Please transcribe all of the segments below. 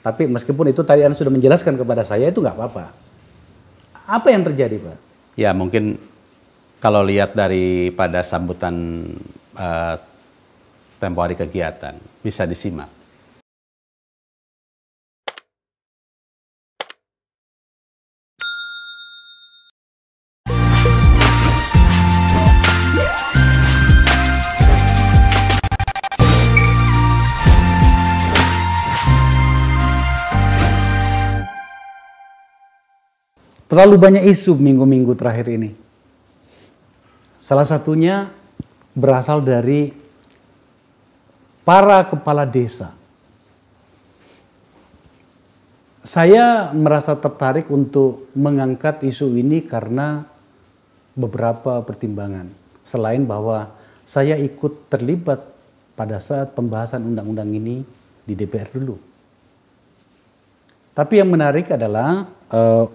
Tapi meskipun itu tadi Anda sudah menjelaskan kepada saya itu nggak apa-apa. Apa yang terjadi, Pak? Ya mungkin kalau lihat daripada sambutan uh, eh, tempo hari kegiatan bisa disimak Terlalu banyak isu minggu-minggu terakhir ini. Salah satunya berasal dari para kepala desa. Saya merasa tertarik untuk mengangkat isu ini karena beberapa pertimbangan. Selain bahwa saya ikut terlibat pada saat pembahasan undang-undang ini di DPR dulu. Tapi yang menarik adalah uh,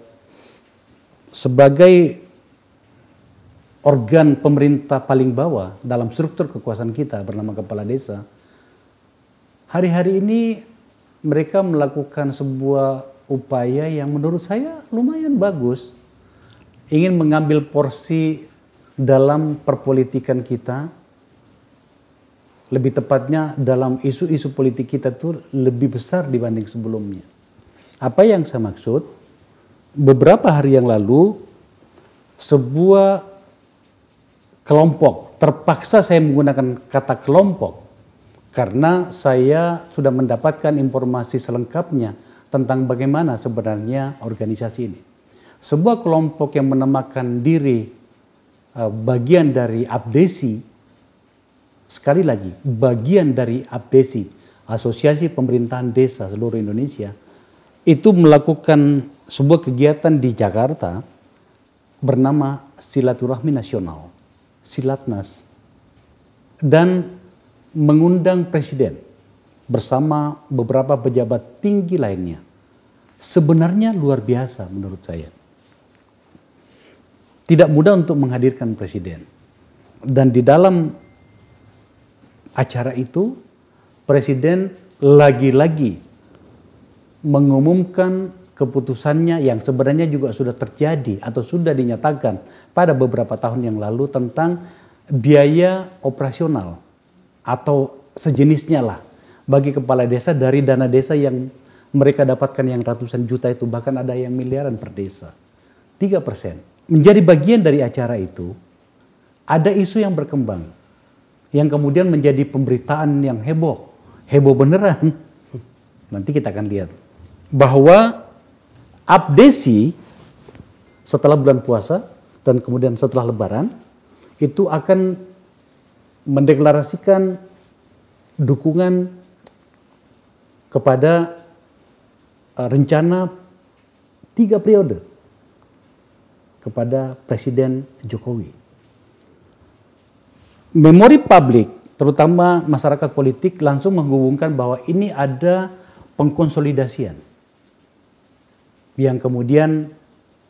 sebagai organ pemerintah paling bawah dalam struktur kekuasaan kita bernama kepala desa, hari-hari ini mereka melakukan sebuah upaya yang menurut saya lumayan bagus. Ingin mengambil porsi dalam perpolitikan kita, lebih tepatnya dalam isu-isu politik kita itu lebih besar dibanding sebelumnya. Apa yang saya maksud? beberapa hari yang lalu sebuah kelompok terpaksa saya menggunakan kata kelompok karena saya sudah mendapatkan informasi selengkapnya tentang bagaimana sebenarnya organisasi ini. Sebuah kelompok yang menamakan diri e, bagian dari abdesi, sekali lagi bagian dari abdesi, Asosiasi Pemerintahan Desa seluruh Indonesia, itu melakukan sebuah kegiatan di Jakarta bernama silaturahmi nasional, silatnas, dan mengundang presiden bersama beberapa pejabat tinggi lainnya. Sebenarnya luar biasa menurut saya. Tidak mudah untuk menghadirkan presiden. Dan di dalam acara itu presiden lagi-lagi mengumumkan keputusannya yang sebenarnya juga sudah terjadi atau sudah dinyatakan pada beberapa tahun yang lalu tentang biaya operasional atau sejenisnya lah bagi kepala desa dari dana desa yang mereka dapatkan yang ratusan juta itu bahkan ada yang miliaran per desa. 3%. Menjadi bagian dari acara itu ada isu yang berkembang yang kemudian menjadi pemberitaan yang heboh. Heboh beneran. Nanti kita akan lihat bahwa abdesi setelah bulan puasa dan kemudian setelah lebaran itu akan mendeklarasikan dukungan kepada e, rencana tiga periode kepada Presiden Jokowi. Memori publik, terutama masyarakat politik, langsung menghubungkan bahwa ini ada pengkonsolidasian yang kemudian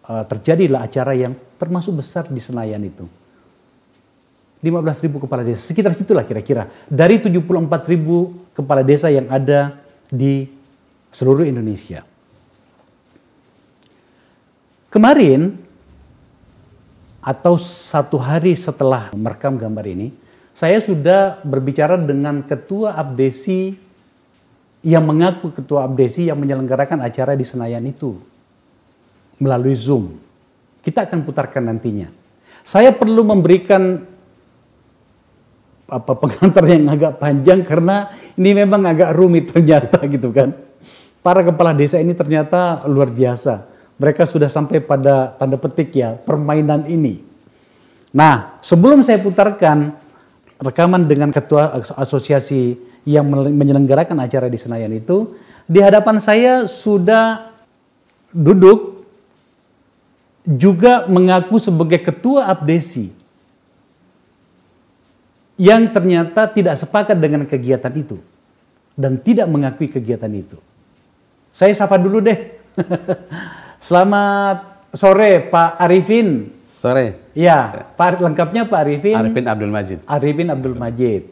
uh, terjadilah acara yang termasuk besar di Senayan itu. 15.000 kepala desa, sekitar situlah kira-kira. Dari 74.000 kepala desa yang ada di seluruh Indonesia. Kemarin, atau satu hari setelah merekam gambar ini, saya sudah berbicara dengan ketua abdesi yang mengaku ketua abdesi yang menyelenggarakan acara di Senayan itu melalui Zoom. Kita akan putarkan nantinya. Saya perlu memberikan apa pengantar yang agak panjang karena ini memang agak rumit ternyata gitu kan. Para kepala desa ini ternyata luar biasa. Mereka sudah sampai pada tanda petik ya permainan ini. Nah, sebelum saya putarkan rekaman dengan ketua asosiasi yang menyelenggarakan acara di Senayan itu, di hadapan saya sudah duduk juga mengaku sebagai ketua abdesi yang ternyata tidak sepakat dengan kegiatan itu dan tidak mengakui kegiatan itu. Saya sapa dulu deh. Selamat sore Pak Arifin. Sore. Ya, Pak lengkapnya Pak Arifin. Arifin Abdul Majid. Arifin Abdul Majid.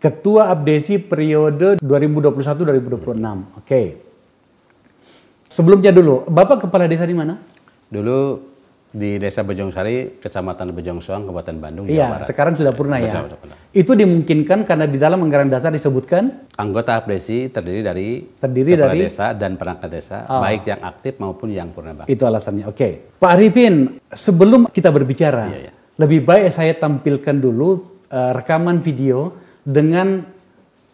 Ketua Abdesi periode 2021-2026. Oke. Okay. Sebelumnya dulu, Bapak kepala desa di mana? Dulu di Desa Bejongsari, Kecamatan Bejongsoang, Kabupaten Bandung, Iya, sekarang sudah purna ya. Itu dimungkinkan karena di dalam anggaran dasar disebutkan anggota APDESI terdiri dari terdiri dari desa dan perangkat desa, oh. baik yang aktif maupun yang purna bang. Itu alasannya. Oke. Okay. Pak Arifin, sebelum kita berbicara, iya, iya. lebih baik saya tampilkan dulu uh, rekaman video dengan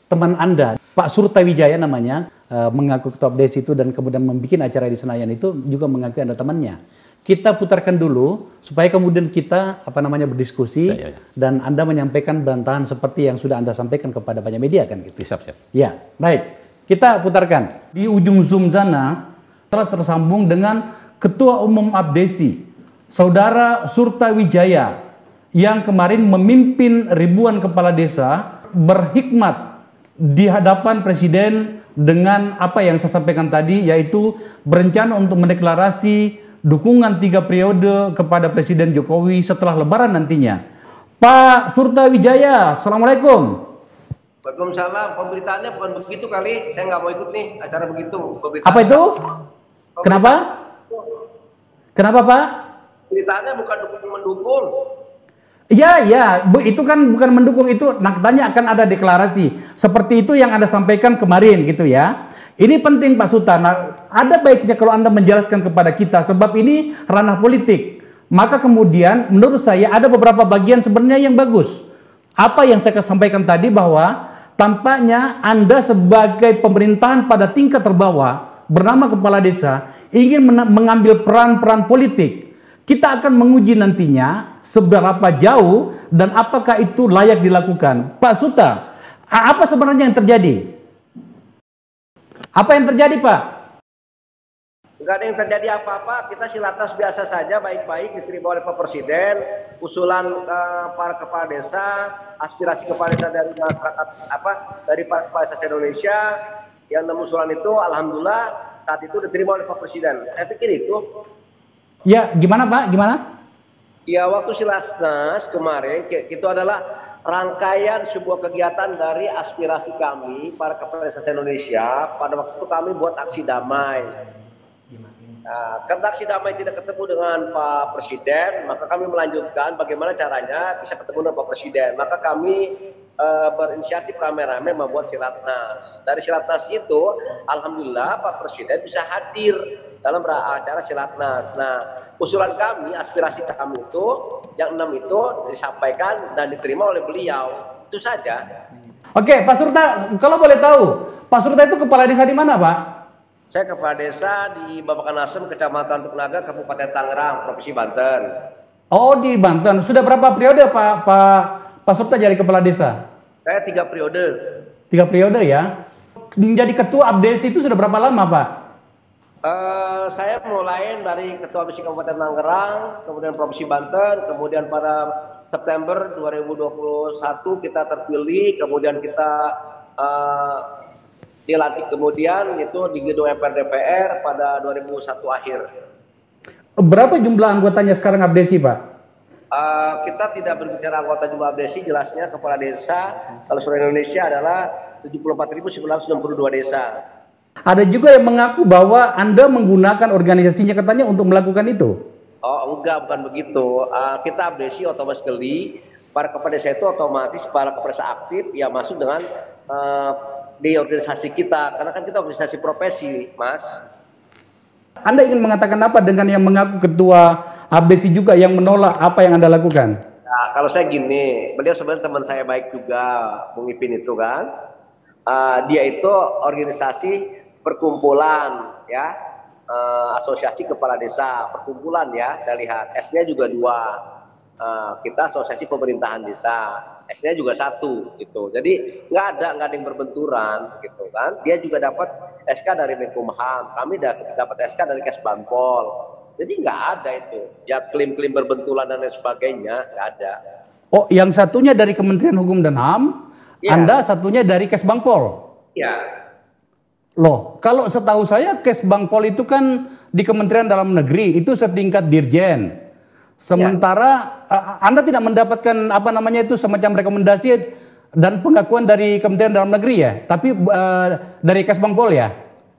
teman Anda, Pak Surta Wijaya namanya Eh, mengaku mengaku top Des itu dan kemudian membuat acara di Senayan itu juga mengaku ada temannya kita putarkan dulu supaya kemudian kita apa namanya berdiskusi siap, ya, ya. dan Anda menyampaikan bantahan seperti yang sudah Anda sampaikan kepada banyak media kan gitu. Siap, siap. Ya, baik. Kita putarkan. Di ujung Zoom sana terus tersambung dengan Ketua Umum Abdesi, Saudara Surta Wijaya yang kemarin memimpin ribuan kepala desa berhikmat di hadapan presiden dengan apa yang saya sampaikan tadi yaitu berencana untuk mendeklarasi dukungan tiga periode kepada Presiden Jokowi setelah lebaran nantinya. Pak Surta Wijaya, Assalamualaikum. Waalaikumsalam, pemberitaannya bukan begitu kali, saya nggak mau ikut nih acara begitu. apa itu? Kenapa? Kenapa Pak? Beritanya bukan dukung-mendukung, Ya, ya, itu kan bukan mendukung itu. Tanya akan ada deklarasi seperti itu yang anda sampaikan kemarin, gitu ya. Ini penting Pak Suta. Nah, ada baiknya kalau anda menjelaskan kepada kita sebab ini ranah politik. Maka kemudian menurut saya ada beberapa bagian sebenarnya yang bagus. Apa yang saya sampaikan tadi bahwa tampaknya anda sebagai pemerintahan pada tingkat terbawah bernama kepala desa ingin mengambil peran-peran politik kita akan menguji nantinya seberapa jauh dan apakah itu layak dilakukan. Pak Suta, apa sebenarnya yang terjadi? Apa yang terjadi, Pak? Enggak ada yang terjadi apa-apa, kita silatas biasa saja baik-baik diterima oleh Pak Presiden, usulan uh, para kepala desa, aspirasi kepala desa dari masyarakat apa dari para kepala desa Indonesia yang enam usulan itu alhamdulillah saat itu diterima oleh Pak Presiden. Saya pikir itu Ya, gimana Pak? Gimana? Ya, waktu Silasnas kemarin itu adalah rangkaian sebuah kegiatan dari aspirasi kami para kepala Indonesia. Pada waktu itu kami buat aksi damai Nah, aksi damai tidak ketemu dengan Pak Presiden, maka kami melanjutkan bagaimana caranya bisa ketemu dengan Pak Presiden. Maka kami e, berinisiatif rame-rame membuat silatnas. Dari silatnas itu, alhamdulillah Pak Presiden bisa hadir dalam acara silatnas. Nah, usulan kami, aspirasi kami itu yang enam itu disampaikan dan diterima oleh beliau. Itu saja. Oke, Pak Surta, kalau boleh tahu, Pak Surta itu kepala desa di mana, Pak? Saya kepala desa di Babakan Asem, Kecamatan Tuknaga, Kabupaten Tangerang, Provinsi Banten. Oh, di Banten. Sudah berapa periode Pak Pak Pak Surta jadi kepala desa? Saya tiga periode. Tiga periode ya. Menjadi ketua abdesi itu sudah berapa lama Pak? Uh, saya mulai dari ketua abdesi Kabupaten Tangerang, kemudian Provinsi Banten, kemudian pada September 2021 kita terpilih, kemudian kita uh, dilantik kemudian itu di gedung MPR DPR pada 2001 akhir. Berapa jumlah anggotanya sekarang Abdesi, Pak? Uh, kita tidak berbicara anggota jumlah Abdesi, jelasnya kepala desa kalau seluruh Indonesia adalah 74.962 desa. Ada juga yang mengaku bahwa Anda menggunakan organisasinya katanya untuk melakukan itu. Oh, enggak, bukan begitu. Uh, kita Abdesi otomatis geli, para kepala desa itu otomatis para kepala desa aktif ya masuk dengan uh, di organisasi kita karena kan kita organisasi profesi, Mas. Anda ingin mengatakan apa dengan yang mengaku ketua ABC juga yang menolak apa yang Anda lakukan? Nah, kalau saya gini, beliau sebenarnya teman saya baik juga, Bung Ipin itu kan. Uh, dia itu organisasi perkumpulan ya, uh, asosiasi kepala desa perkumpulan ya, saya lihat S-nya juga dua. Uh, kita asosiasi pemerintahan desa. S-nya juga satu gitu. Jadi nggak ada nggak ada yang berbenturan gitu kan. Dia juga dapat SK dari Menkumham, kami dapat SK dari Kesbangpol. Jadi nggak ada itu. Ya klaim-klaim berbenturan dan lain sebagainya nggak ada. Oh, yang satunya dari Kementerian Hukum dan HAM, ya. Anda satunya dari Kesbangpol. Ya. Loh, kalau setahu saya Kesbangpol itu kan di Kementerian Dalam Negeri itu setingkat Dirjen. Sementara ya. Anda tidak mendapatkan apa namanya itu semacam rekomendasi dan pengakuan dari Kementerian Dalam Negeri ya, tapi uh, dari Kesbangpol ya.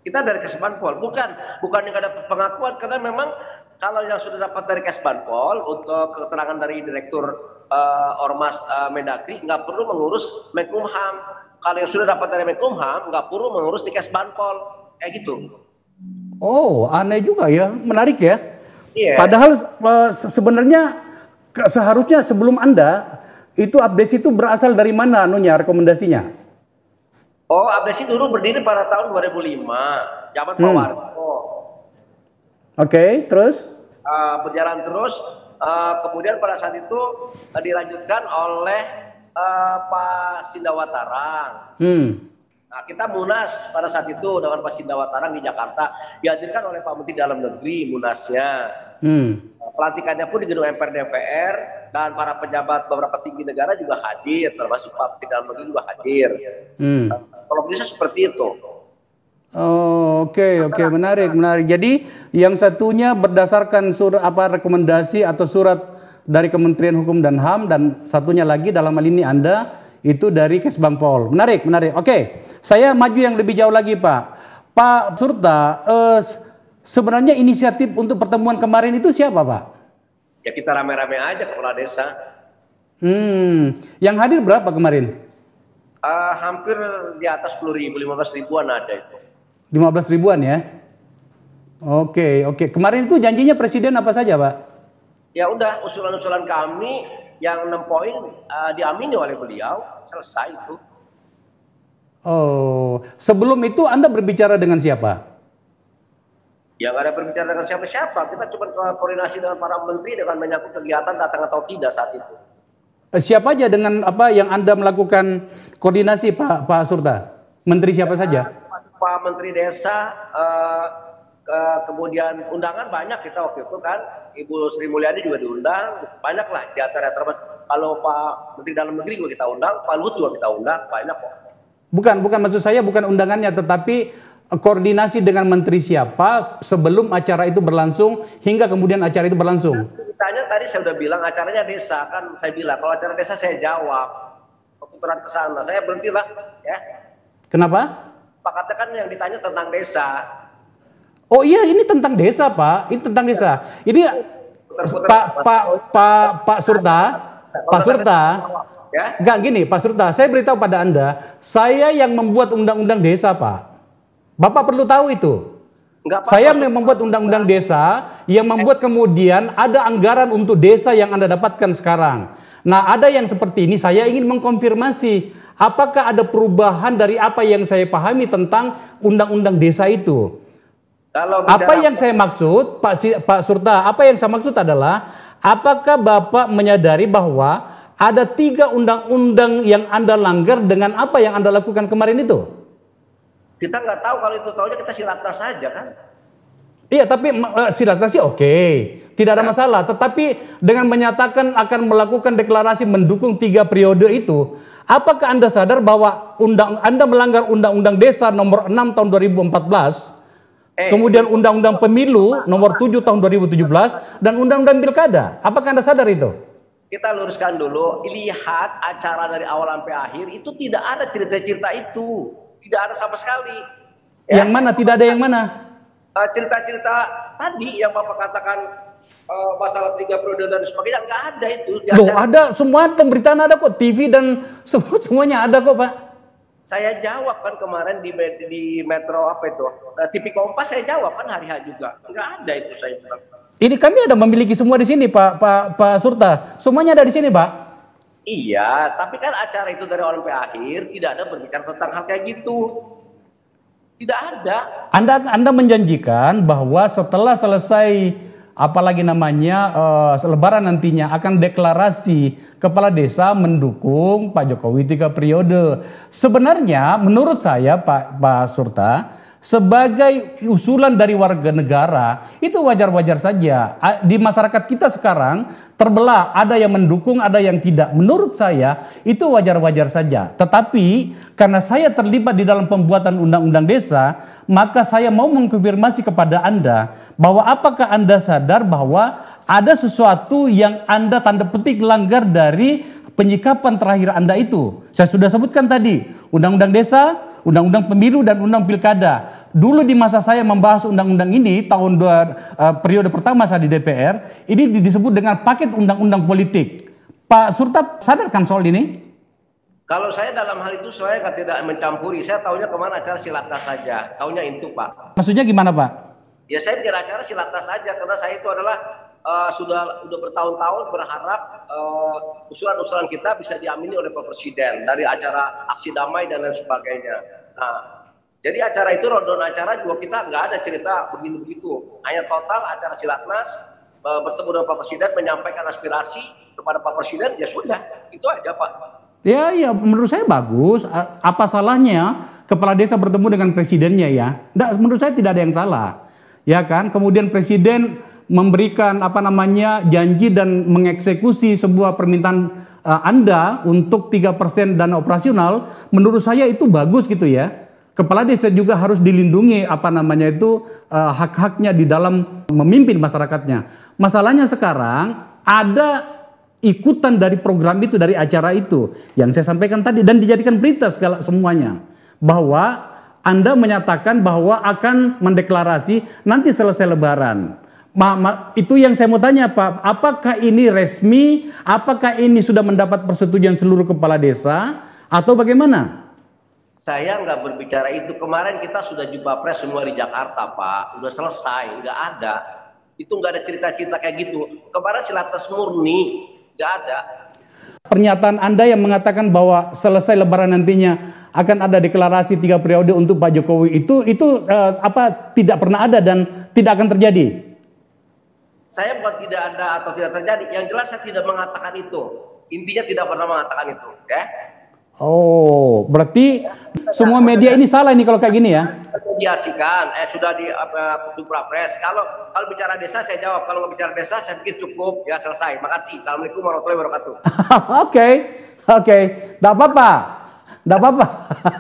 Kita dari Kesbangpol, bukan bukan yang ada pengakuan karena memang kalau yang sudah dapat dari Kesbangpol untuk keterangan dari Direktur uh, Ormas uh, Mendagri nggak perlu mengurus Menkumham. Kalau yang sudah dapat dari Menkumham nggak perlu mengurus di Kesbangpol kayak gitu. Oh, aneh juga ya, menarik ya. Yeah. Padahal eh, sebenarnya seharusnya sebelum Anda itu update itu berasal dari mana anunya rekomendasinya? Oh, update dulu berdiri pada tahun 2005, zaman hmm. Pak Oke, okay, terus? Uh, berjalan terus. Uh, kemudian pada saat itu uh, dilanjutkan oleh uh, Pak Sindawatarang. Hmm Nah, kita Munas pada saat itu dengan Pak Cindawatara di Jakarta dihadirkan oleh Pak Menteri Dalam Negeri Munasnya. Hmm. Nah, pelantikannya pun di gedung MPR DPR dan para pejabat beberapa tinggi negara juga hadir, termasuk Pak Menteri Dalam Negeri juga hadir. Hmm. Nah, kalau bisa seperti itu. Oh, oke, okay, oke, okay. menarik, menarik. Jadi yang satunya berdasarkan surat apa rekomendasi atau surat dari Kementerian Hukum dan HAM dan satunya lagi dalam hal ini Anda itu dari Kesbang Pol. Menarik, menarik. Oke, saya maju yang lebih jauh lagi, Pak. Pak Surta, eh, sebenarnya inisiatif untuk pertemuan kemarin itu siapa, Pak? Ya kita rame-rame aja kepala desa. Hmm, yang hadir berapa kemarin? Uh, hampir di atas 10 ribu, 15 ribuan ada itu. 15 ribuan ya? Oke, oke. Kemarin itu janjinya presiden apa saja, Pak? Ya udah, usulan-usulan kami yang enam poin uh, diamini oleh beliau selesai itu. Oh, sebelum itu Anda berbicara dengan siapa? Ya nggak ada berbicara dengan siapa-siapa. Kita cuma koordinasi dengan para menteri dengan menyangkut kegiatan datang atau tidak saat itu. Eh, siapa aja dengan apa yang Anda melakukan koordinasi Pak Pak Surta? Menteri siapa ya, saja? Pak, Menteri Desa, uh, Eh, kemudian undangan banyak kita waktu itu kan Ibu Sri Mulyani juga diundang banyak lah di antara termasuk kalau Pak Menteri Dalam Negeri juga kita undang Pak Luhut juga kita undang banyak kok bukan bukan maksud saya bukan undangannya tetapi koordinasi dengan menteri siapa sebelum acara itu berlangsung hingga kemudian acara itu berlangsung ditanya kan tadi saya sudah bilang acaranya desa kan saya bilang kalau acara desa saya jawab keputusan ke sana saya berhentilah ya kenapa Pak katakan yang ditanya tentang desa Oh iya, ini tentang desa, Pak. Ini tentang desa. Ini Pak Pak Pak Pak Surta, Pak Surta. Enggak ya? gini, Pak Surta, saya beritahu pada Anda, saya yang membuat undang-undang desa, Pak. Bapak perlu tahu itu. Enggak saya yang membuat undang-undang desa yang membuat kemudian ada anggaran untuk desa yang Anda dapatkan sekarang. Nah, ada yang seperti ini saya ingin mengkonfirmasi apakah ada perubahan dari apa yang saya pahami tentang undang-undang desa itu. Kalau apa yang saya maksud, Pak, si, Pak Surta, apa yang saya maksud adalah apakah Bapak menyadari bahwa ada tiga undang-undang yang Anda langgar dengan apa yang Anda lakukan kemarin itu? Kita nggak tahu kalau itu tahunya kita silatnas saja kan? Iya, tapi uh, sih oke. Okay. Tidak ada nah. masalah, tetapi dengan menyatakan akan melakukan deklarasi mendukung tiga periode itu, apakah Anda sadar bahwa undang Anda melanggar Undang-Undang Desa nomor 6 tahun 2014 Eh. kemudian Undang-Undang Pemilu nomor 7 tahun 2017 dan Undang-Undang Pilkada. Apakah Anda sadar itu? Kita luruskan dulu, lihat acara dari awal sampai akhir itu tidak ada cerita-cerita itu. Tidak ada sama sekali. Ya. Yang mana? Tidak ada yang mana? Eh, cerita-cerita tadi yang Bapak katakan eh, masalah tiga periode dan sebagainya nggak ada itu. Loh, ada semua pemberitaan ada kok TV dan semuanya ada kok Pak saya jawab kan kemarin di di Metro apa itu eh, TV Kompas saya jawab kan hari hari juga nggak ada itu saya bilang ini kami ada memiliki semua di sini Pak Pak Pak Surta semuanya ada di sini Pak iya tapi kan acara itu dari awal sampai akhir tidak ada berbicara tentang hal kayak gitu tidak ada Anda Anda menjanjikan bahwa setelah selesai apalagi namanya uh, lebaran nantinya akan deklarasi kepala desa mendukung Pak Jokowi tiga periode. Sebenarnya menurut saya Pak Pak Surta sebagai usulan dari warga negara itu wajar-wajar saja. Di masyarakat kita sekarang terbelah, ada yang mendukung, ada yang tidak. Menurut saya itu wajar-wajar saja. Tetapi karena saya terlibat di dalam pembuatan undang-undang desa, maka saya mau mengkonfirmasi kepada Anda bahwa apakah Anda sadar bahwa ada sesuatu yang Anda tanda petik langgar dari penyikapan terakhir Anda itu. Saya sudah sebutkan tadi, Undang-Undang Desa, Undang-Undang Pemilu dan Undang Pilkada. Dulu di masa saya membahas undang-undang ini tahun dua, uh, periode pertama saya di DPR, ini disebut dengan paket undang-undang politik. Pak Surta sadarkan soal ini? Kalau saya dalam hal itu saya tidak mencampuri. Saya tahunya kemana acara silatas saja. Tahunya itu Pak. Maksudnya gimana Pak? Ya saya bicara acara silatas saja karena saya itu adalah uh, sudah sudah bertahun-tahun berharap eh, usulan-usulan uh, kita bisa diamini oleh Pak Presiden dari acara aksi damai dan lain sebagainya. Nah, jadi acara itu rondo acara juga kita nggak ada cerita begini begitu. Hanya total acara silatnas uh, bertemu dengan Pak Presiden menyampaikan aspirasi kepada Pak Presiden ya sudah itu aja Pak. Ya, ya menurut saya bagus. Apa salahnya kepala desa bertemu dengan presidennya ya? Nggak, menurut saya tidak ada yang salah. Ya kan? Kemudian presiden memberikan apa namanya janji dan mengeksekusi sebuah permintaan uh, Anda untuk 3% dana operasional, menurut saya itu bagus gitu ya. Kepala desa juga harus dilindungi apa namanya itu uh, hak-haknya di dalam memimpin masyarakatnya. Masalahnya sekarang ada ikutan dari program itu dari acara itu yang saya sampaikan tadi dan dijadikan berita segala semuanya bahwa Anda menyatakan bahwa akan mendeklarasi nanti selesai lebaran. Ma, itu yang saya mau tanya Pak, apakah ini resmi, apakah ini sudah mendapat persetujuan seluruh kepala desa, atau bagaimana? Saya nggak berbicara itu, kemarin kita sudah jumpa pres semua di Jakarta Pak, udah selesai, nggak ada. Itu nggak ada cerita-cerita kayak gitu, kemarin silatas murni, nggak ada. Pernyataan Anda yang mengatakan bahwa selesai lebaran nantinya akan ada deklarasi tiga periode untuk Pak Jokowi itu itu eh, apa tidak pernah ada dan tidak akan terjadi? Saya bukan tidak ada atau tidak terjadi. Yang jelas saya tidak mengatakan itu. Intinya tidak pernah mengatakan itu, ya. Oh, berarti ya, semua media ini salah ini kalau kayak gini ya? Diasikan, eh sudah di apa Prapres. Kalau kalau bicara desa saya jawab, kalau bicara desa saya pikir cukup ya selesai. Makasih. Assalamualaikum warahmatullahi wabarakatuh. Oke, oke, okay. apa-apa, nggak apa-apa,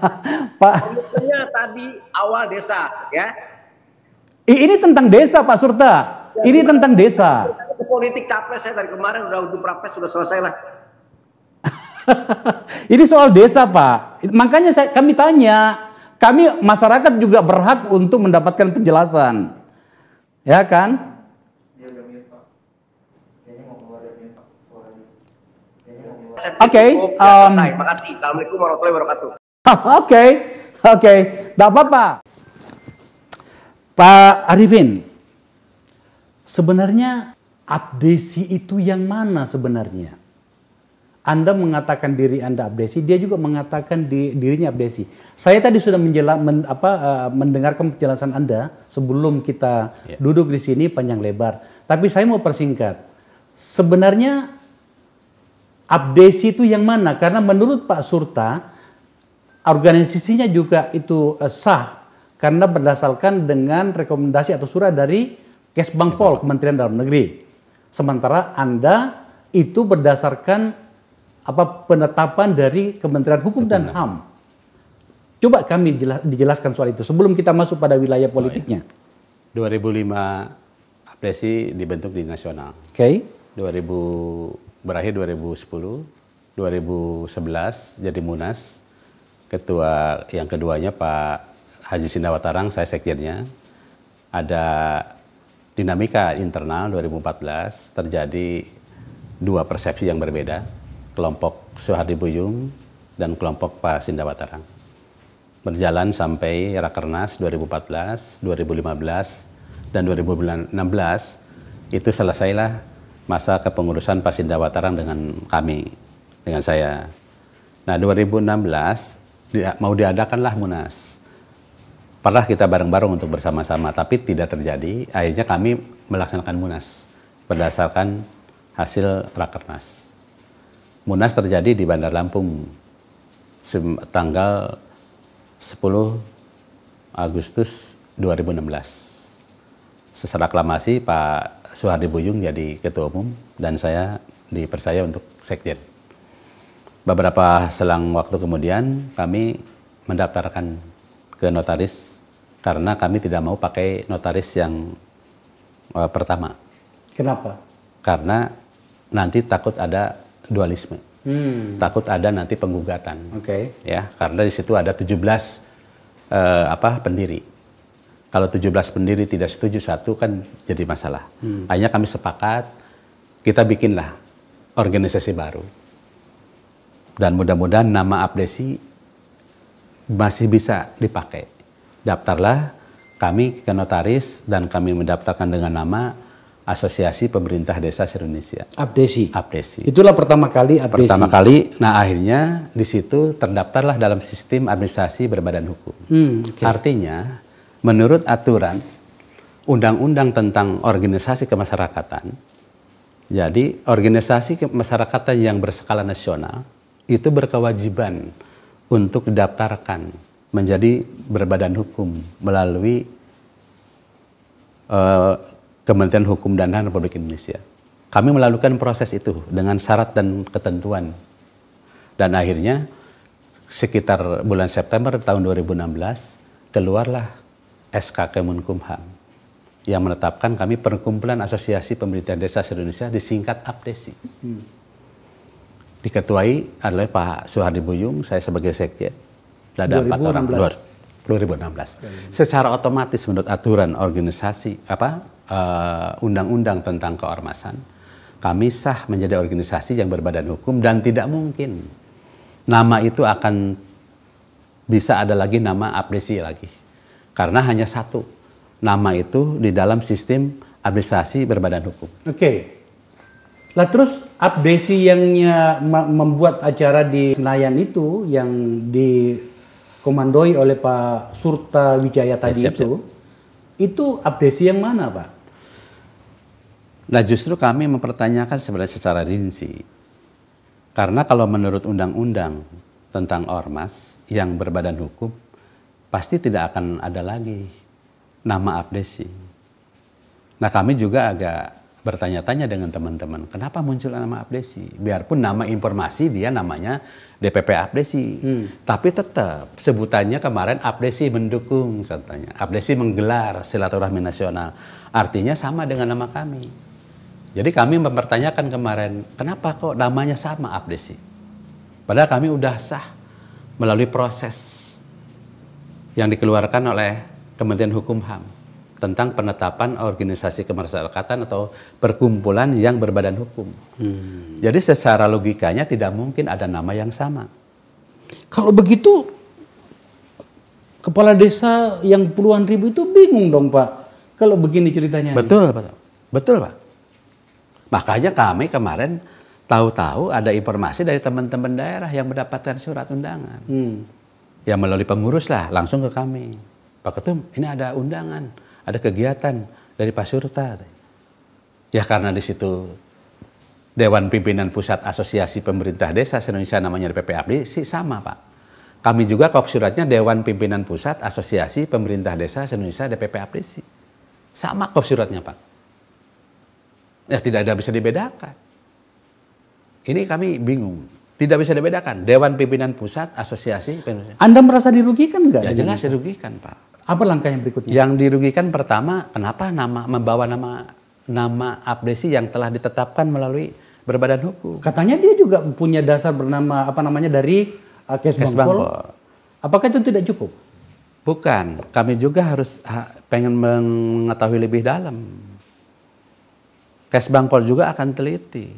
Pak. intinya tadi awal desa, ya. Ini tentang desa Pak Surta. Ya, ini tentang desa. Politik capres saya dari kemarin udah udah prapes sudah selesai lah. ini soal desa pak. Makanya saya, kami tanya, kami masyarakat juga berhak untuk mendapatkan penjelasan, ya kan? Iya, oke. Okay, um, Terima kasih. Assalamualaikum warahmatullahi wabarakatuh. Oke, oke, okay, okay. apa-apa. Pak Arifin, Sebenarnya abdesi itu yang mana sebenarnya? Anda mengatakan diri Anda abdesi, dia juga mengatakan di, dirinya abdesi. Saya tadi sudah menjela, men, apa, uh, mendengarkan penjelasan Anda sebelum kita yeah. duduk di sini panjang lebar. Tapi saya mau persingkat. Sebenarnya abdesi itu yang mana? Karena menurut Pak Surta, organisasinya juga itu uh, sah karena berdasarkan dengan rekomendasi atau surat dari Kes Kementerian Dalam Negeri. Sementara Anda itu berdasarkan apa penetapan dari Kementerian Hukum dan HAM. Coba kami dijelaskan soal itu sebelum kita masuk pada wilayah politiknya. 2005 Apresi dibentuk di nasional. Oke. Okay. 2000 berakhir 2010, 2011 jadi Munas. Ketua yang keduanya Pak Haji Sindawatarang, saya sekjennya. Ada dinamika internal 2014 terjadi dua persepsi yang berbeda, kelompok Soehardi Buyung dan kelompok Pak Sindawa Tarang. Berjalan sampai Rakernas 2014, 2015, dan 2016, itu selesailah masa kepengurusan Pak Sindawa Tarang dengan kami, dengan saya. Nah 2016 mau diadakanlah Munas pernah kita bareng-bareng untuk bersama-sama, tapi tidak terjadi. Akhirnya kami melaksanakan munas berdasarkan hasil rakernas. Munas terjadi di Bandar Lampung tanggal 10 Agustus 2016. Secara aklamasi Pak Soehardi Buyung jadi ketua umum dan saya dipercaya untuk sekjen. Beberapa selang waktu kemudian kami mendaftarkan ke notaris karena kami tidak mau pakai notaris yang uh, pertama. Kenapa? Karena nanti takut ada dualisme. Hmm. Takut ada nanti penggugatan. Oke. Okay. Ya, karena di situ ada 17 uh, eh, apa pendiri. Kalau 17 pendiri tidak setuju satu kan jadi masalah. Hmm. Hanya kami sepakat kita bikinlah organisasi baru. Dan mudah-mudahan nama Abdesi masih bisa dipakai. Daftarlah kami ke notaris dan kami mendaftarkan dengan nama Asosiasi Pemerintah Desa Indonesia. Abdesi. Abdesi. Itulah pertama kali Abdesi. Pertama kali. Nah akhirnya di situ terdaftarlah dalam sistem administrasi berbadan hukum. Hmm, okay. Artinya menurut aturan undang-undang tentang organisasi kemasyarakatan, jadi organisasi kemasyarakatan yang berskala nasional itu berkewajiban untuk didaftarkan menjadi berbadan hukum melalui uh, Kementerian Hukum dan HAM Republik Indonesia. Kami melakukan proses itu dengan syarat dan ketentuan. Dan akhirnya sekitar bulan September tahun 2016 keluarlah SK Kemenkumham yang menetapkan kami perkumpulan asosiasi pemerintahan desa Indonesia disingkat APDESI. Hmm diketuai oleh Pak Suhardi Buyung, saya sebagai sekjen. Ada empat orang. 2016. 2016. Secara otomatis menurut aturan organisasi apa eh, undang-undang uh, tentang keormasan, kami sah menjadi organisasi yang berbadan hukum dan tidak mungkin nama itu akan bisa ada lagi nama abdesi lagi. Karena hanya satu nama itu di dalam sistem administrasi berbadan hukum. Oke. Okay. Lah terus Abdesi yang membuat acara di Senayan itu yang dikomandoi oleh Pak Surta Wijaya tadi ya, siap, itu, itu Abdesi yang mana Pak? Nah justru kami mempertanyakan sebenarnya secara rinci. Karena kalau menurut undang-undang tentang ormas yang berbadan hukum, pasti tidak akan ada lagi nama Abdesi. Nah kami juga agak bertanya-tanya dengan teman-teman, kenapa muncul nama Abdesi? Biarpun nama informasi dia namanya DPP Abdesi, hmm. tapi tetap sebutannya kemarin Abdesi mendukung contohnya. Abdesi menggelar silaturahmi nasional. Artinya sama dengan nama kami. Jadi kami mempertanyakan kemarin, kenapa kok namanya sama Abdesi? Padahal kami udah sah melalui proses yang dikeluarkan oleh Kementerian Hukum HAM tentang penetapan organisasi kemasyarakatan atau perkumpulan yang berbadan hukum. Hmm. Jadi secara logikanya tidak mungkin ada nama yang sama. Kalau begitu kepala desa yang puluhan ribu itu bingung dong Pak kalau begini ceritanya. Betul, Pak. Betul, Pak. Makanya kami kemarin tahu-tahu ada informasi dari teman-teman daerah yang mendapatkan surat undangan. Hmm. Ya melalui pengurus lah, langsung ke kami. Pak Ketum, ini ada undangan ada kegiatan dari Pak Surta. Ya karena di situ Dewan Pimpinan Pusat Asosiasi Pemerintah Desa indonesia namanya PPAD sih sama Pak. Kami juga kop suratnya Dewan Pimpinan Pusat Asosiasi Pemerintah Desa Indonesia indonesia DPP sih Sama kop suratnya Pak. Ya tidak ada bisa dibedakan. Ini kami bingung. Tidak bisa dibedakan. Dewan Pimpinan Pusat Asosiasi Pemerintah. Anda merasa dirugikan nggak? Ya jelas dirugikan Pak. Apa langkah yang berikutnya? Yang dirugikan pertama, kenapa nama membawa nama nama abdesi yang telah ditetapkan melalui berbadan hukum? Katanya dia juga punya dasar bernama apa namanya dari uh, Kesbangpol. Apakah itu tidak cukup? Bukan, kami juga harus ha, pengen mengetahui lebih dalam. Kesbangpol juga akan teliti.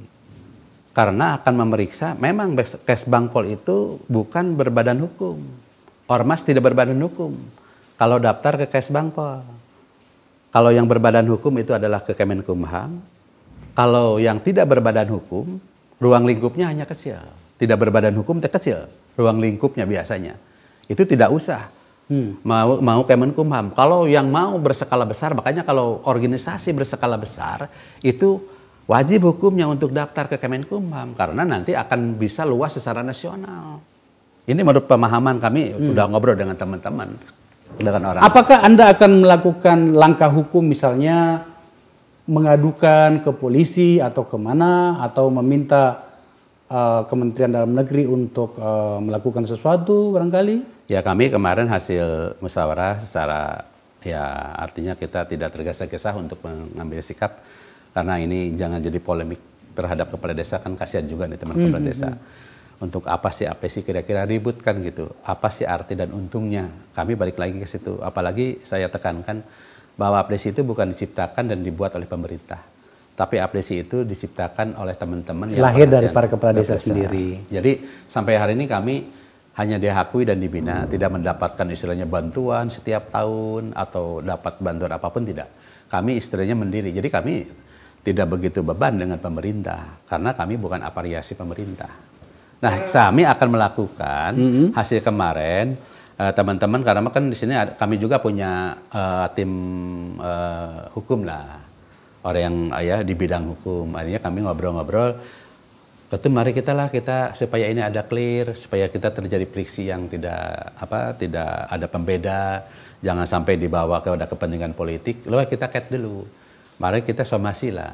Karena akan memeriksa, memang Kesbangpol itu bukan berbadan hukum. Ormas tidak berbadan hukum. Kalau daftar ke Kesbangpol. Kalau yang berbadan hukum itu adalah ke Kemenkumham. Kalau yang tidak berbadan hukum, ruang lingkupnya hanya kecil. Tidak berbadan hukum kecil, ruang lingkupnya biasanya. Itu tidak usah hmm. mau mau Kemenkumham. Kalau yang mau berskala besar, makanya kalau organisasi berskala besar itu wajib hukumnya untuk daftar ke Kemenkumham karena nanti akan bisa luas secara nasional. Ini menurut pemahaman kami hmm. udah ngobrol dengan teman-teman dengan orang. Apakah Anda akan melakukan langkah hukum misalnya mengadukan ke polisi atau kemana atau meminta uh, Kementerian Dalam Negeri untuk uh, melakukan sesuatu barangkali? Ya kami kemarin hasil musyawarah secara ya artinya kita tidak tergesa-gesa untuk mengambil sikap karena ini jangan jadi polemik terhadap kepala desa kan kasihan juga nih teman teman -hmm. kepala desa. Hmm untuk apa sih apa sih kira-kira ribut kan gitu apa sih arti dan untungnya kami balik lagi ke situ apalagi saya tekankan bahwa apresi itu bukan diciptakan dan dibuat oleh pemerintah tapi apresi itu diciptakan oleh teman-teman yang lahir dari para kepala desa sendiri jadi sampai hari ini kami hanya diakui dan dibina hmm. tidak mendapatkan istilahnya bantuan setiap tahun atau dapat bantuan apapun tidak kami istilahnya mendiri jadi kami tidak begitu beban dengan pemerintah karena kami bukan apariasi pemerintah Nah, kami akan melakukan mm -hmm. hasil kemarin eh, teman-teman uh, karena kan di sini ada, kami juga punya uh, tim uh, hukum lah orang yang ya di bidang hukum. akhirnya kami ngobrol-ngobrol Tentu mari kita lah kita supaya ini ada clear, supaya kita terjadi friksi yang tidak apa tidak ada pembeda, jangan sampai dibawa ke ada kepentingan politik. Lalu kita cat dulu. Mari kita somasi lah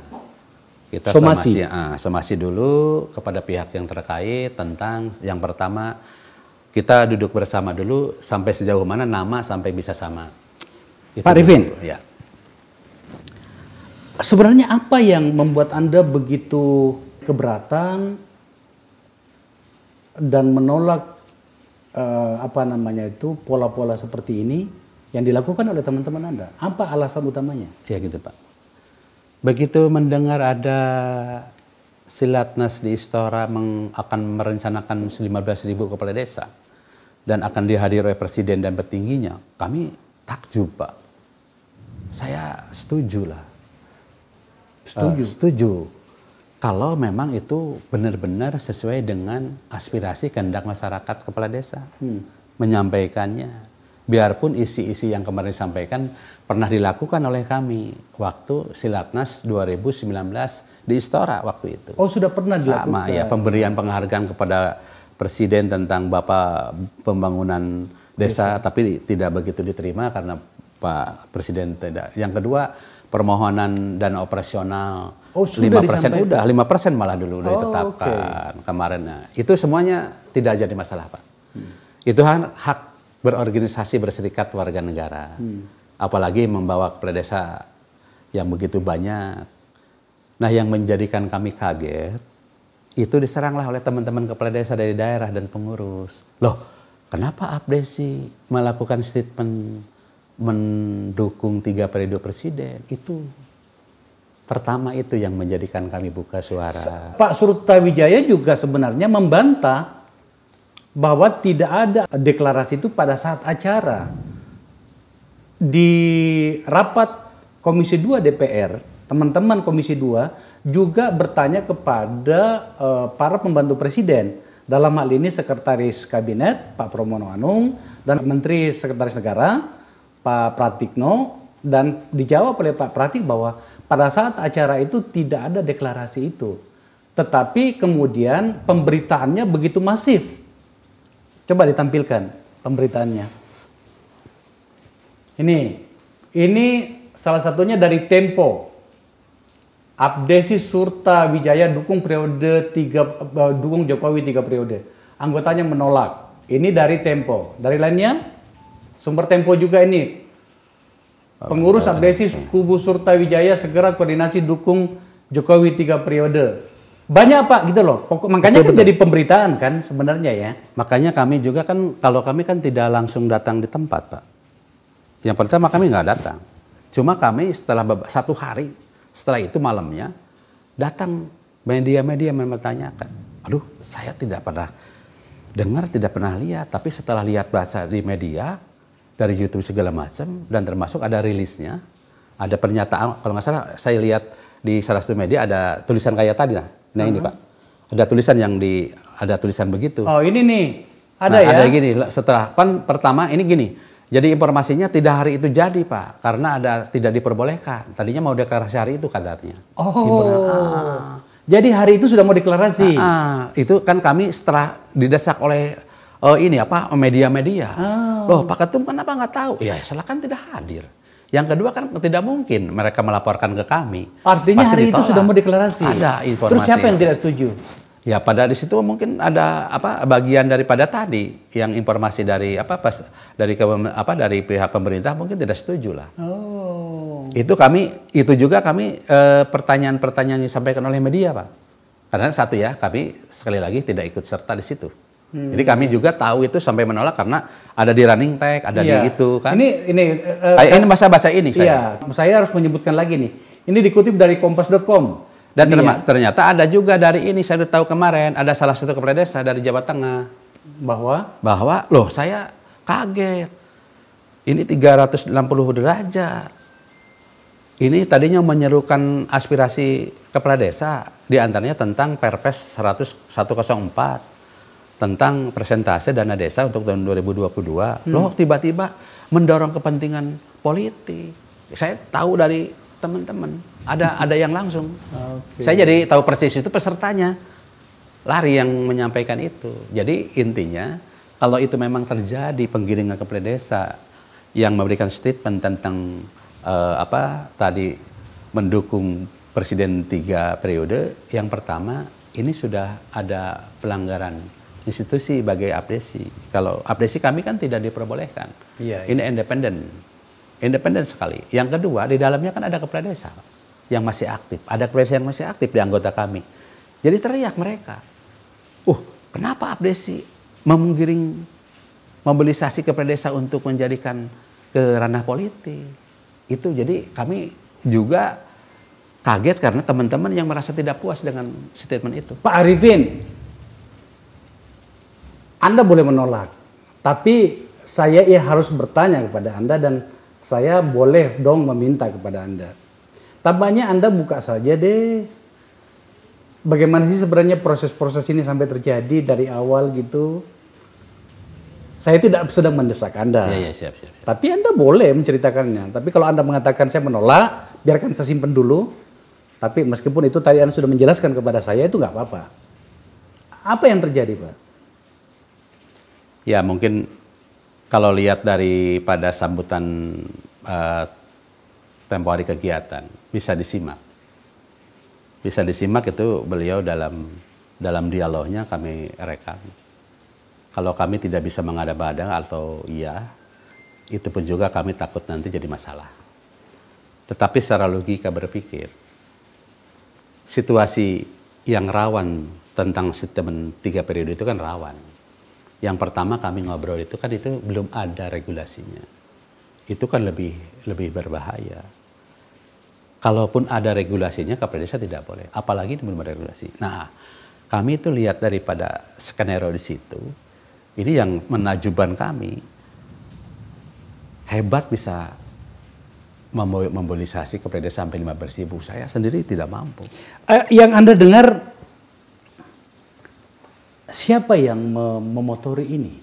kita somasi. Somasi, ah, somasi dulu kepada pihak yang terkait tentang yang pertama kita duduk bersama dulu sampai sejauh mana nama sampai bisa sama. Itu Pak Rifin, ya. sebenarnya apa yang membuat anda begitu keberatan dan menolak eh, apa namanya itu pola-pola seperti ini yang dilakukan oleh teman-teman anda? Apa alasan utamanya? Ya gitu Pak Begitu mendengar ada Silatnas di Istora meng, akan merencanakan 15 ribu kepala desa dan akan dihadiri oleh presiden dan petingginya, kami takjub Pak. Saya setuju lah. Setuju. Uh, setuju. Kalau memang itu benar-benar sesuai dengan aspirasi kehendak masyarakat kepala desa. Hmm. Menyampaikannya, biarpun isi-isi yang kemarin disampaikan pernah dilakukan oleh kami waktu Silatnas 2019 di Istora waktu itu. Oh, sudah pernah dilakukan. Sama ya, pemberian penghargaan kepada presiden tentang Bapak pembangunan desa, desa. tapi tidak begitu diterima karena Pak Presiden tidak. Yang kedua, permohonan dan operasional oh, persen udah lima persen malah dulu udah oh, ditetapkan okay. kemarin. Nah, itu semuanya tidak jadi masalah, Pak. Hmm. Itu hak berorganisasi berserikat warga negara. Hmm. Apalagi membawa kepala desa yang begitu banyak. Nah, yang menjadikan kami kaget itu diseranglah oleh teman-teman kepala desa dari daerah dan pengurus. Loh, kenapa Abdesi melakukan statement mendukung tiga periode presiden? Itu pertama itu yang menjadikan kami buka suara. Pak Surta Wijaya juga sebenarnya membantah bahwa tidak ada deklarasi itu pada saat acara. Di rapat Komisi 2 DPR, teman-teman Komisi 2 juga bertanya kepada uh, para pembantu presiden. Dalam hal ini Sekretaris Kabinet Pak Pramono Anung dan Menteri Sekretaris Negara Pak Pratikno dan dijawab oleh Pak Pratik bahwa pada saat acara itu tidak ada deklarasi itu. Tetapi kemudian pemberitaannya begitu masif Coba ditampilkan pemberitaannya. Ini, ini salah satunya dari Tempo. Abdesi Surta Wijaya dukung periode tiga, uh, dukung Jokowi tiga periode. Anggotanya menolak. Ini dari Tempo. Dari lainnya, sumber Tempo juga ini. Pengurus Abdesi Kubu Surta Wijaya segera koordinasi dukung Jokowi tiga periode banyak pak gitu loh pokok makanya betul, kan betul. jadi pemberitaan kan sebenarnya ya makanya kami juga kan kalau kami kan tidak langsung datang di tempat pak yang pertama kami nggak datang cuma kami setelah satu hari setelah itu malamnya datang media-media mempertanyakan aduh saya tidak pernah dengar tidak pernah lihat tapi setelah lihat baca di media dari YouTube segala macam dan termasuk ada rilisnya ada pernyataan kalau nggak salah saya lihat di salah satu media ada tulisan kayak tadi lah Nah ini Pak, ada tulisan yang di ada tulisan begitu. Oh ini nih, ada nah, ya? Ada gini. Setelah pan pertama ini gini. Jadi informasinya tidak hari itu jadi Pak, karena ada tidak diperbolehkan. Tadinya mau deklarasi hari itu katanya. Oh. ah. Jadi hari itu sudah mau deklarasi. Ah, ah. Itu kan kami setelah didesak oleh uh, ini apa media-media. Oh. Loh Pak Ketum kenapa nggak tahu? Ya silakan tidak hadir. Yang kedua kan tidak mungkin mereka melaporkan ke kami. Artinya Pasti hari ditolak. itu sudah mau deklarasi. Ada informasi. Terus siapa yang tidak setuju? Ya pada di situ mungkin ada apa bagian daripada tadi yang informasi dari apa pas dari ke, apa dari pihak pemerintah mungkin tidak setuju lah. Oh. Itu kami itu juga kami eh, pertanyaan-pertanyaan eh, yang disampaikan oleh media pak. Karena satu ya kami sekali lagi tidak ikut serta di situ. Hmm. Jadi kami juga tahu itu sampai menolak karena ada di running tag, ada iya. di itu kan. Ini ini uh, ini eh, masa baca ini saya. Iya, saya harus menyebutkan lagi nih. Ini dikutip dari kompas.com. Dan ini ternyata, ya? ternyata ada juga dari ini saya tahu kemarin ada salah satu kepala desa dari Jawa Tengah bahwa bahwa loh saya kaget. Ini 360 derajat. Ini tadinya menyerukan aspirasi kepala desa di antaranya tentang Perpres 100, tentang persentase dana desa untuk tahun 2022. Hmm. Loh tiba-tiba mendorong kepentingan politik. Saya tahu dari teman-teman, ada ada yang langsung. Okay. Saya jadi tahu persis itu pesertanya. Lari yang menyampaikan itu. Jadi intinya kalau itu memang terjadi penggiringan kepada desa yang memberikan statement tentang uh, apa tadi mendukung presiden tiga periode, yang pertama ini sudah ada pelanggaran institusi sebagai apresi. Kalau apresi kami kan tidak diperbolehkan. Iya, iya. Ini independen. Independen sekali. Yang kedua, di dalamnya kan ada kepala desa yang masih aktif. Ada kepala desa yang masih aktif di anggota kami. Jadi teriak mereka. Uh, kenapa apresi menggiring mobilisasi kepala desa untuk menjadikan ke ranah politik? Itu jadi kami juga kaget karena teman-teman yang merasa tidak puas dengan statement itu. Pak Arifin, anda boleh menolak, tapi saya ya harus bertanya kepada Anda dan saya boleh dong meminta kepada Anda. Tampaknya Anda buka saja deh. Bagaimana sih sebenarnya proses-proses ini sampai terjadi dari awal gitu? saya tidak sedang mendesak Anda. Ya, ya, siap, siap, siap. Tapi Anda boleh menceritakannya. Tapi kalau Anda mengatakan saya menolak, biarkan saya simpen dulu. Tapi meskipun itu tadi Anda sudah menjelaskan kepada saya, itu nggak apa-apa. Apa yang terjadi, Pak? Ya mungkin kalau lihat daripada sambutan uh, eh, tempo hari kegiatan bisa disimak. Bisa disimak itu beliau dalam dalam dialognya kami rekam. Kalau kami tidak bisa mengada-ada atau iya, itu pun juga kami takut nanti jadi masalah. Tetapi secara logika berpikir, situasi yang rawan tentang sistem tiga periode itu kan rawan yang pertama kami ngobrol itu kan itu belum ada regulasinya. Itu kan lebih lebih berbahaya. Kalaupun ada regulasinya, kepala desa tidak boleh. Apalagi belum ada regulasi. Nah, kami itu lihat daripada skenario di situ, ini yang menajuban kami hebat bisa membolisasi kepala desa sampai 15 ribu. Saya sendiri tidak mampu. Eh, yang Anda dengar siapa yang memotori ini?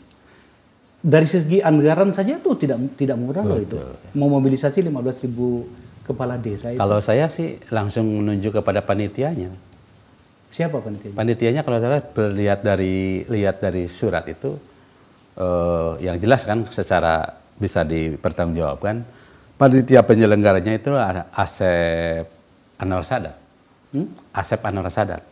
Dari segi anggaran saja tuh tidak tidak murah loh itu. Memobilisasi 15 ribu kepala desa itu. Kalau saya sih langsung menunjuk kepada panitianya. Siapa panitianya? Panitianya kalau saya lihat dari lihat dari surat itu eh, yang jelas kan secara bisa dipertanggungjawabkan. Panitia penyelenggaranya itu ada Asep Anwar Sadat. Hmm? Asep Anwar Sadat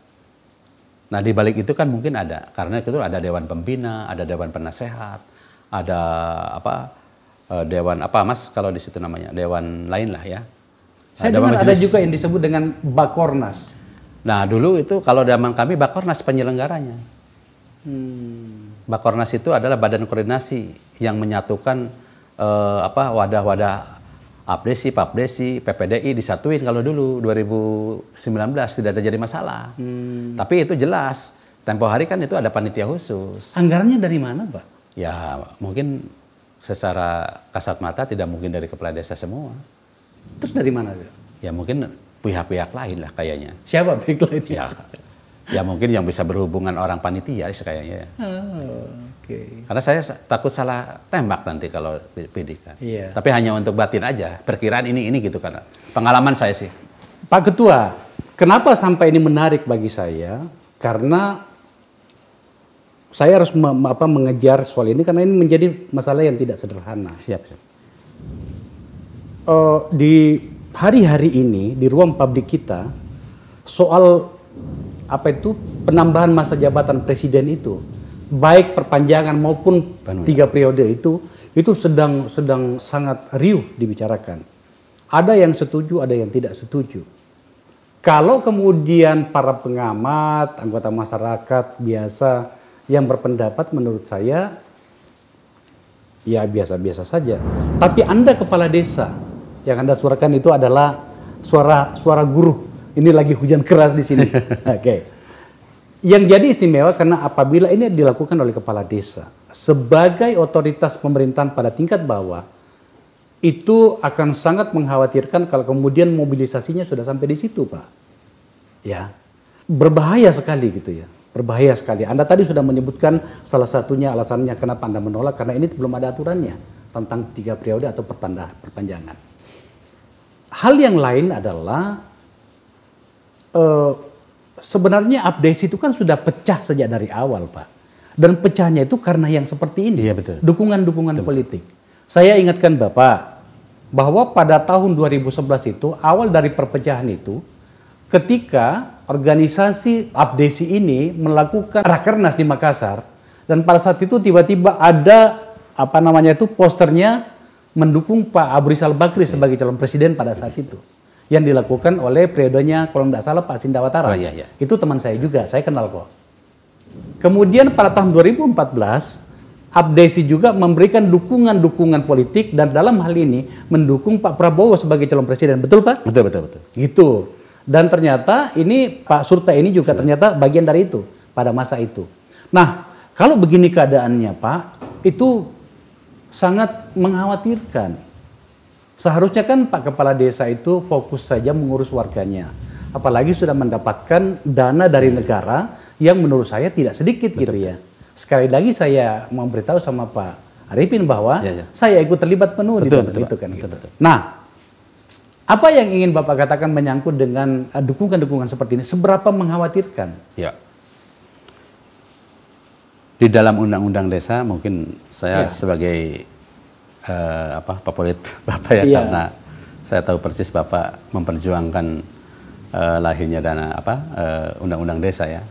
Nah di balik itu kan mungkin ada karena itu ada dewan pembina, ada dewan penasehat, ada apa eh, dewan apa mas kalau di situ namanya dewan lain lah ya. Nah, Saya dengar ada juga yang disebut dengan bakornas. Nah dulu itu kalau zaman kami bakornas penyelenggaranya. Hmm. Bakornas itu adalah badan koordinasi yang menyatukan eh, apa wadah-wadah apresi, papresi, PPDI disatuin kalau dulu 2019 tidak terjadi masalah. Hmm. Tapi itu jelas tempo hari kan itu ada panitia khusus. Anggarannya dari mana, Pak? Ya mungkin secara kasat mata tidak mungkin dari kepala desa semua. Terus dari mana? Pak? Ya mungkin pihak-pihak lain lah kayaknya. Siapa pihak lain? Ya, ya mungkin yang bisa berhubungan orang panitia kayaknya. Oh. Okay. Karena saya takut salah tembak nanti kalau pendidikan. Iya. Tapi hanya untuk batin aja, perkiraan ini ini gitu karena pengalaman saya sih. Pak Ketua, kenapa sampai ini menarik bagi saya? Karena saya harus apa, mengejar soal ini karena ini menjadi masalah yang tidak sederhana. Siap. siap. Uh, di hari-hari ini di ruang publik kita soal apa itu penambahan masa jabatan presiden itu baik perpanjangan maupun tiga ya. periode itu itu sedang sedang sangat riuh dibicarakan. Ada yang setuju, ada yang tidak setuju. Kalau kemudian para pengamat, anggota masyarakat biasa yang berpendapat menurut saya ya biasa-biasa saja. Tapi Anda kepala desa yang Anda suarakan itu adalah suara suara guru. Ini lagi hujan keras di sini. Oke. Okay yang jadi istimewa karena apabila ini dilakukan oleh kepala desa sebagai otoritas pemerintahan pada tingkat bawah itu akan sangat mengkhawatirkan kalau kemudian mobilisasinya sudah sampai di situ, Pak. Ya. Berbahaya sekali gitu ya. Berbahaya sekali. Anda tadi sudah menyebutkan salah satunya alasannya kenapa Anda menolak karena ini belum ada aturannya tentang tiga periode atau perpanjangan. Hal yang lain adalah eh, sebenarnya update itu kan sudah pecah sejak dari awal, Pak. Dan pecahnya itu karena yang seperti ini, iya, dukungan-dukungan iya, politik. Saya ingatkan Bapak bahwa pada tahun 2011 itu awal dari perpecahan itu ketika organisasi abdesi ini melakukan rakernas di Makassar dan pada saat itu tiba-tiba ada apa namanya itu posternya mendukung Pak Abu Rizal Bakri iya. sebagai calon presiden pada saat itu yang dilakukan oleh periodenya kalau tidak salah Pak Sindawatara. Oh, iya, iya. Itu teman saya juga, saya kenal kok. Kemudian pada tahun 2014, Abdesi juga memberikan dukungan-dukungan politik dan dalam hal ini mendukung Pak Prabowo sebagai calon presiden. Betul Pak? Betul, betul, betul. Gitu. Dan ternyata ini Pak Surta ini juga Sudah. ternyata bagian dari itu pada masa itu. Nah, kalau begini keadaannya Pak, itu sangat mengkhawatirkan Seharusnya kan Pak Kepala Desa itu fokus saja mengurus warganya. Apalagi sudah mendapatkan dana dari iya. negara yang menurut saya tidak sedikit Betul. gitu ya. Sekali lagi saya memberitahu sama Pak Arifin bahwa ya, ya. saya ikut terlibat penuh betul, di tempat itu kan. Betul, gitu. Nah, apa yang ingin Bapak katakan menyangkut dengan eh, dukungan-dukungan seperti ini? Seberapa mengkhawatirkan? Ya. Di dalam undang-undang desa mungkin saya ya. sebagai uh, apa favorit Bapak ya iya. karena saya tahu persis Bapak memperjuangkan uh, lahirnya dana apa eh, undang-undang uh, desa ya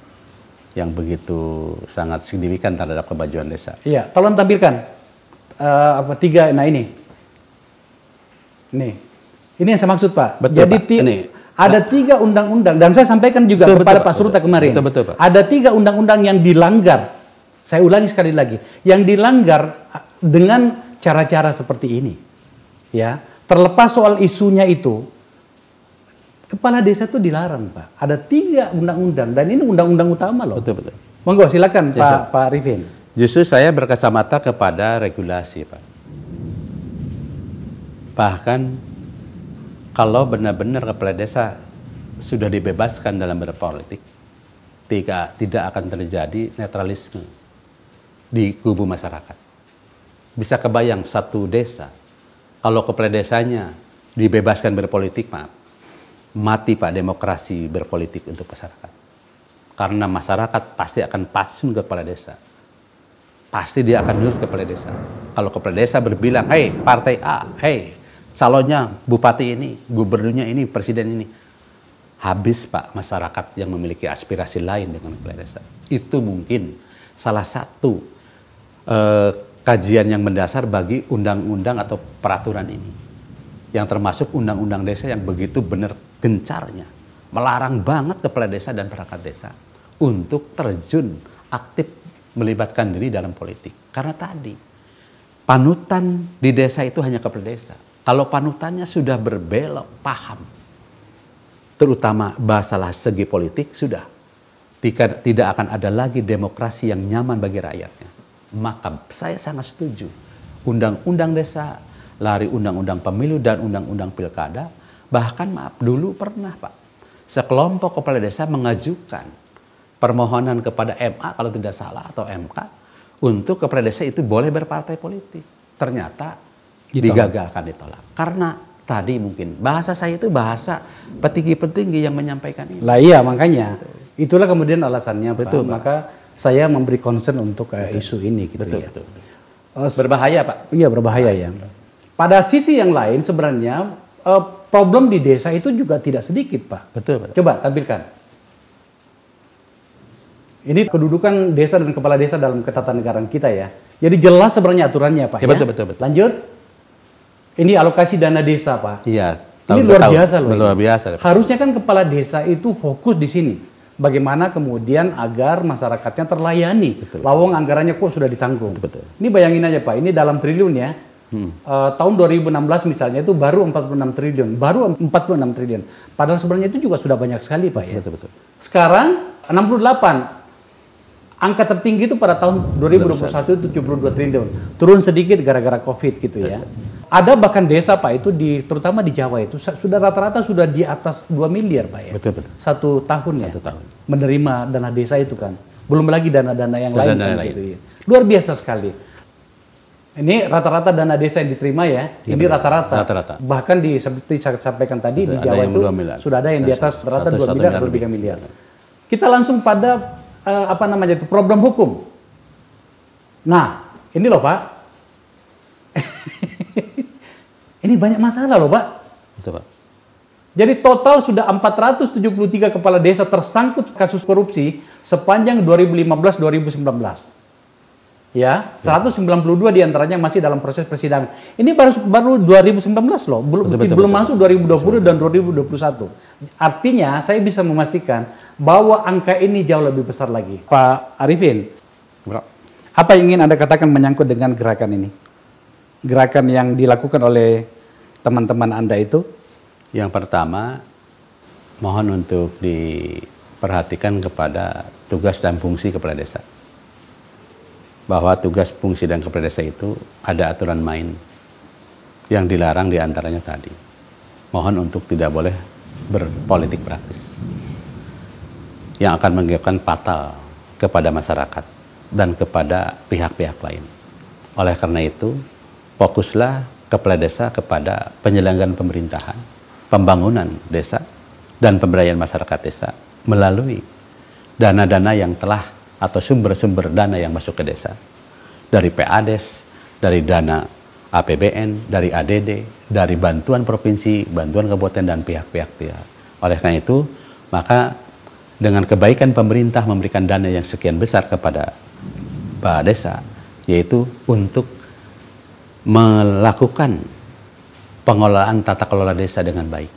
yang begitu sangat signifikan terhadap kebajuan desa. Iya, tolong tampilkan uh, apa tiga nah ini. Nih. Ini yang saya maksud, Pak. Betul, Jadi Pak. Ini. ada tiga undang-undang dan saya sampaikan juga betul, kepada betul, Pak Surta kemarin. Betul, betul, Pak. Ada tiga undang-undang yang dilanggar. Saya ulangi sekali lagi, yang dilanggar dengan cara-cara seperti ini. Ya, terlepas soal isunya itu, kepala desa itu dilarang, Pak. Ada tiga undang-undang dan ini undang-undang utama loh. Betul betul. Monggo silakan yes, Pak Pak Rifin. Justru saya berkacamata kepada regulasi, Pak. Bahkan kalau benar-benar kepala desa sudah dibebaskan dalam berpolitik, tidak tidak akan terjadi netralisme di kubu masyarakat bisa kebayang satu desa, kalau kepala desanya dibebaskan berpolitik, maaf, mati Pak demokrasi berpolitik untuk masyarakat. Karena masyarakat pasti akan pasung ke kepala desa. Pasti dia akan nurut kepala desa. Kalau kepala desa berbilang, hei partai A, hei calonnya bupati ini, gubernurnya ini, presiden ini. Habis Pak masyarakat yang memiliki aspirasi lain dengan kepala desa. Itu mungkin salah satu uh, kajian yang mendasar bagi undang-undang atau peraturan ini. Yang termasuk undang-undang desa yang begitu benar gencarnya. Melarang banget kepala desa dan perangkat desa untuk terjun aktif melibatkan diri dalam politik. Karena tadi, panutan di desa itu hanya kepala desa. Kalau panutannya sudah berbelok, paham. Terutama bahasalah segi politik, sudah. tidak akan ada lagi demokrasi yang nyaman bagi rakyatnya Makam, saya sangat setuju. Undang-undang desa, lari undang-undang pemilu dan undang-undang pilkada, bahkan maaf dulu pernah Pak, sekelompok kepala desa mengajukan permohonan kepada MA kalau tidak salah atau MK untuk kepala desa itu boleh berpartai politik. Ternyata ditolak. digagalkan ditolak karena tadi mungkin bahasa saya itu bahasa petinggi-petinggi yang menyampaikan ini. Lah iya makanya. Itulah kemudian alasannya Betul, Pak. Maka saya memberi concern untuk uh, isu ini gitu betul, ya. Betul, betul. Uh, berbahaya Pak. Iya berbahaya ah, ya. Pada sisi yang lain sebenarnya uh, problem di desa itu juga tidak sedikit Pak. Betul. pak. Coba tampilkan. Ini kedudukan desa dan kepala desa dalam ketatanegaraan kita ya. Jadi jelas sebenarnya aturannya Pak. Ya, ya. Betul, betul, betul. Lanjut. Ini alokasi dana desa Pak. Iya. Ini luar biasa loh. Luar biasa. Harusnya kan kepala desa itu fokus di sini bagaimana kemudian agar masyarakatnya terlayani. Betul. Lawang anggarannya kok sudah ditanggung. Betul. Ini bayangin aja Pak, ini dalam triliun ya. Hmm. Uh, tahun 2016 misalnya itu baru 46 triliun, baru 46 triliun. Padahal sebenarnya itu juga sudah banyak sekali Pak betul, ya. Betul, betul. Sekarang 68 angka tertinggi itu pada tahun 2021 72 triliun. Turun sedikit gara-gara Covid gitu ya. Betul. Ada bahkan desa Pak itu di terutama di Jawa itu sudah rata-rata sudah di atas 2 miliar Pak ya. Betul betul. Satu tahun ya? Satu ya. tahun. Menerima dana desa itu kan. Belum lagi dana-dana yang dana -dana lain dana kan lain. gitu ya. Luar biasa sekali. Ini rata-rata dana desa yang diterima ya. ya ini rata-rata. Bahkan di seperti saya sampaikan tadi betul, di Jawa itu sudah ada yang di atas rata rata 2 miliar atau 3 miliar. Kita langsung pada uh, apa namanya itu problem hukum. Nah, ini loh Pak, Ini banyak masalah loh Pak. Betul Pak. Jadi total sudah 473 kepala desa tersangkut kasus korupsi sepanjang 2015-2019. Ya, 192 diantaranya masih dalam proses persidangan. Ini baru baru 2019 loh, belum betul, betul, belum betul, masuk 2020 betul. dan 2021. Artinya saya bisa memastikan bahwa angka ini jauh lebih besar lagi. Pak Arifin, apa yang ingin anda katakan menyangkut dengan gerakan ini? Gerakan yang dilakukan oleh teman-teman Anda itu? Yang pertama, mohon untuk diperhatikan kepada tugas dan fungsi kepala desa. Bahwa tugas, fungsi, dan kepala desa itu ada aturan main yang dilarang diantaranya tadi. Mohon untuk tidak boleh berpolitik praktis yang akan menggiatkan fatal kepada masyarakat dan kepada pihak-pihak lain. Oleh karena itu, fokuslah kepala desa kepada penyelenggaraan pemerintahan, pembangunan desa, dan pemberdayaan masyarakat desa melalui dana-dana yang telah atau sumber-sumber dana yang masuk ke desa. Dari PADES, dari dana APBN, dari ADD, dari bantuan provinsi, bantuan kabupaten, dan pihak-pihak Oleh karena itu, maka dengan kebaikan pemerintah memberikan dana yang sekian besar kepada Pak Desa, yaitu untuk melakukan pengelolaan tata kelola desa dengan baik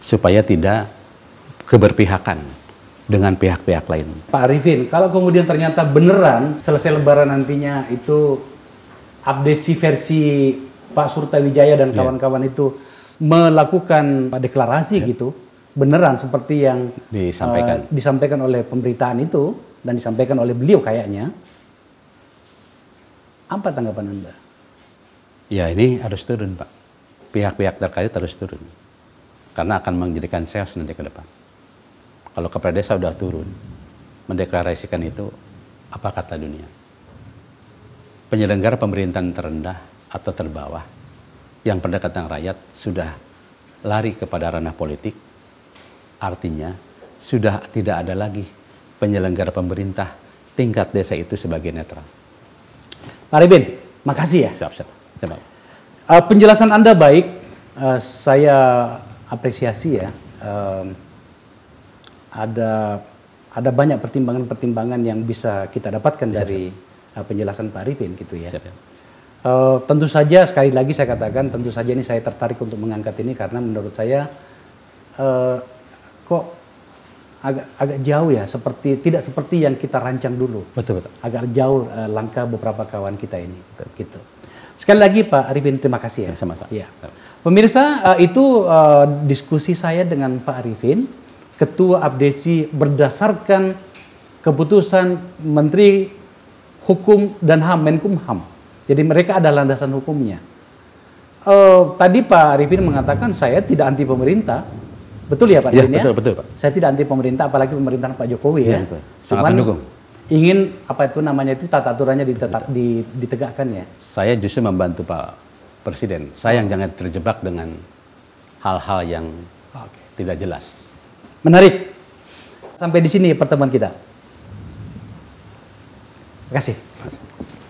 supaya tidak keberpihakan dengan pihak-pihak lain. Pak Arifin, kalau kemudian ternyata beneran selesai lebaran nantinya itu abdesi versi Pak Surtawijaya dan ya. kawan-kawan yeah. itu melakukan deklarasi yeah. gitu, beneran seperti yang disampaikan uh, disampaikan oleh pemberitaan itu dan disampaikan oleh beliau kayaknya. Apa tanggapan Anda? Ya ini harus turun Pak. Pihak-pihak terkait harus turun. Karena akan menjadikan sales nanti ke depan. Kalau kepala desa sudah turun, mendeklarasikan itu, apa kata dunia? Penyelenggara pemerintahan terendah atau terbawah yang pendekatan rakyat sudah lari kepada ranah politik, artinya sudah tidak ada lagi penyelenggara pemerintah tingkat desa itu sebagai netral. Pak Ribin, makasih ya. Siap-siap. Coba. Uh, penjelasan Anda baik, uh, saya apresiasi ya. Uh, ada ada banyak pertimbangan-pertimbangan yang bisa kita dapatkan siap, dari Uh, penjelasan Pak Arifin gitu ya. Siap, Uh, tentu saja sekali lagi saya katakan tentu saja ini saya tertarik untuk mengangkat ini karena menurut saya uh, kok agak agak jauh ya seperti tidak seperti yang kita rancang dulu. Betul betul. Agak jauh uh, langkah beberapa kawan kita ini. Betul. Gitu. Sekali lagi Pak Arifin, terima kasih ya. Sama Pak. Ya. Pemirsa, eh, itu eh, diskusi saya dengan Pak Arifin, Ketua Abdesi berdasarkan keputusan Menteri Hukum dan HAM, Menkumham. Jadi mereka ada landasan hukumnya. Uh, tadi Pak Arifin mengatakan saya tidak anti pemerintah. Betul ya Pak ya, Arifin ya? Betul, ya? betul Pak. Saya tidak anti pemerintah, apalagi pemerintahan Pak Jokowi ya. ya. Betul. Sangat Cuman, mendukung ingin apa itu namanya itu tata aturannya ditetap, ditegakkan ya. Saya justru membantu Pak Presiden. Saya yang oh. jangan terjebak dengan hal-hal yang okay. tidak jelas. Menarik. Sampai di sini pertemuan kita. Terima kasih. Terima kasih.